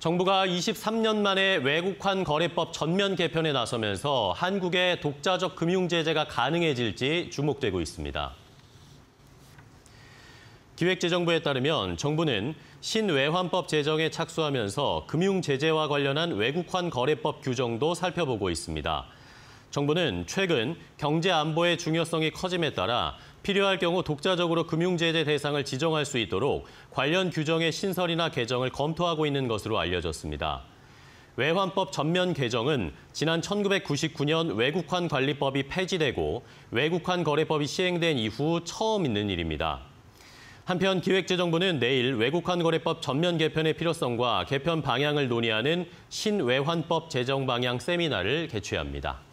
정부가 23년 만에 외국환 거래법 전면 개편에 나서면서 한국의 독자적 금융 제재가 가능해질지 주목되고 있습니다. 기획재정부에 따르면 정부는 신외환법 제정에 착수하면서 금융 제재와 관련한 외국환 거래법 규정도 살펴보고 있습니다. 정부는 최근 경제 안보의 중요성이 커짐에 따라 필요할 경우 독자적으로 금융제재 대상을 지정할 수 있도록 관련 규정의 신설이나 개정을 검토하고 있는 것으로 알려졌습니다. 외환법 전면 개정은 지난 1999년 외국환 관리법이 폐지되고 외국환 거래법이 시행된 이후 처음 있는 일입니다. 한편 기획재정부는 내일 외국환 거래법 전면 개편의 필요성과 개편 방향을 논의하는 신외환법 제정 방향 세미나를 개최합니다.